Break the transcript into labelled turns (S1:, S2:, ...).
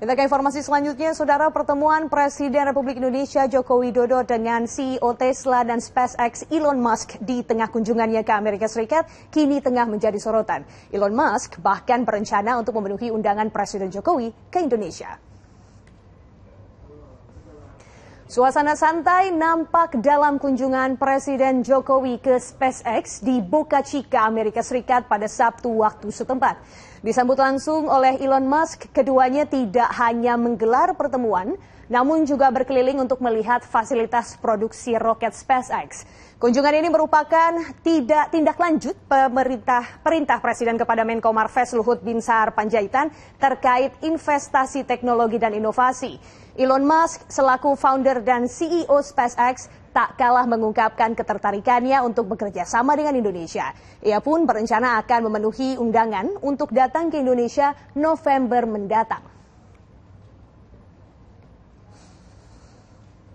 S1: Kita ke informasi selanjutnya, Saudara pertemuan Presiden Republik Indonesia Joko Widodo dengan CEO Tesla dan SpaceX Elon Musk di tengah kunjungannya ke Amerika Serikat kini tengah menjadi sorotan. Elon Musk bahkan berencana untuk memenuhi undangan Presiden Jokowi ke Indonesia. Suasana santai nampak dalam kunjungan Presiden Jokowi ke SpaceX di Boca Chica, Amerika Serikat pada Sabtu waktu setempat. Disambut langsung oleh Elon Musk, keduanya tidak hanya menggelar pertemuan, namun juga berkeliling untuk melihat fasilitas produksi roket SpaceX. Kunjungan ini merupakan tidak tindak lanjut pemerintah perintah Presiden kepada Menko Marves Luhut Binsar Panjaitan terkait investasi teknologi dan inovasi. Elon Musk selaku founder dan CEO SpaceX tak kalah mengungkapkan ketertarikannya untuk bekerja sama dengan Indonesia. Ia pun berencana akan memenuhi undangan untuk datang ke Indonesia November mendatang.